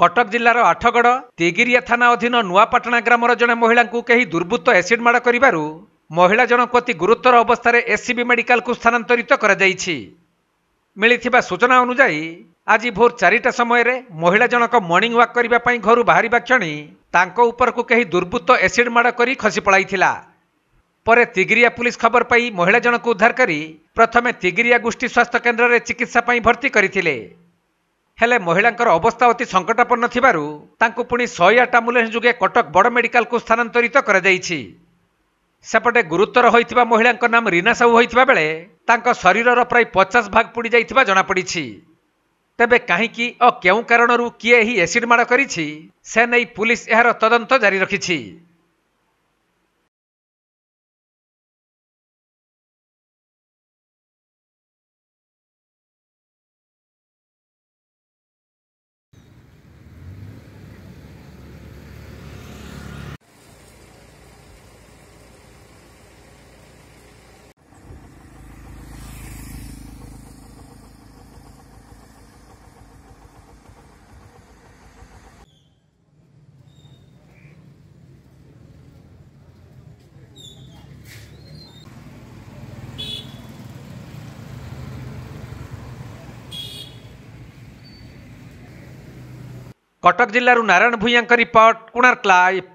କଟକ ଜିଲ୍ଲାର ଆଠଗଡ଼ ତିଗିରିଆ ଥାନା ଅଧୀନ ନୂଆପାଟଣା ଗ୍ରାମର ଜଣେ ମହିଳାଙ୍କୁ କେହି ଦୁର୍ବୃତ୍ତ ଏସିଡ୍ ମାଡ଼ କରିବାରୁ ମହିଳା ଜଣଙ୍କୁ ଅତି ଗୁରୁତର ଅବସ୍ଥାରେ ଏସ୍ସିବି ମେଡିକାଲକୁ ସ୍ଥାନାନ୍ତରିତ କରାଯାଇଛି ମିଳିଥିବା ସୂଚନା ଅନୁଯାୟୀ ଆଜି ଭୋର ଚାରିଟା ସମୟରେ ମହିଳା ଜଣକ ମର୍ଣ୍ଣିଂ ୱାକ୍ କରିବା ପାଇଁ ଘରୁ ବାହାରିବା କ୍ଷଣି ତାଙ୍କ ଉପରକୁ କେହି ଦୁର୍ବୃତ୍ତ ଏସିଡ୍ ମାଡ଼ କରି ଖସି ପଳାଇଥିଲା ପରେ ତିଗିରିଆ ପୁଲିସ୍ ଖବର ପାଇ ମହିଳା ଜଣକୁ ଉଦ୍ଧାର କରି ପ୍ରଥମେ ତିଗିରିଆ ଗୋଷ୍ଠୀ ସ୍ୱାସ୍ଥ୍ୟ କେନ୍ଦ୍ରରେ ଚିକିତ୍ସା ପାଇଁ ଭର୍ତ୍ତି କରିଥିଲେ ହେଲେ ମହିଳାଙ୍କର ଅବସ୍ଥା ଅତି ସଙ୍କଟପୂର୍ଣ୍ଣ ଥିବାରୁ ତାଙ୍କୁ ପୁଣି ଶହେ ଆଠ ଆମ୍ବୁଲାନ୍ସ ଯୋଗେ କଟକ ବଡ଼ ମେଡିକାଲକୁ ସ୍ଥାନାନ୍ତରିତ କରାଯାଇଛି ସେପଟେ ଗୁରୁତର ହୋଇଥିବା ମହିଳାଙ୍କ ନାମ ରୀନା ସାହୁ ହୋଇଥିବା ବେଳେ ତାଙ୍କ ଶରୀରର ପ୍ରାୟ ପଚାଶ ଭାଗ ପୋଡ଼ିଯାଇଥିବା ଜଣାପଡ଼ିଛି ତେବେ କାହିଁକି ଓ କେଉଁ କାରଣରୁ କିଏ ଏହି ଏସିଡ୍ ମାଡ଼ କରିଛି ସେ ନେଇ ପୁଲିସ୍ ଏହାର ତଦନ୍ତ ଜାରି ରଖିଛି कटक जिल्ला नारायण भूं रिपोर्ट कोणार्क लाइव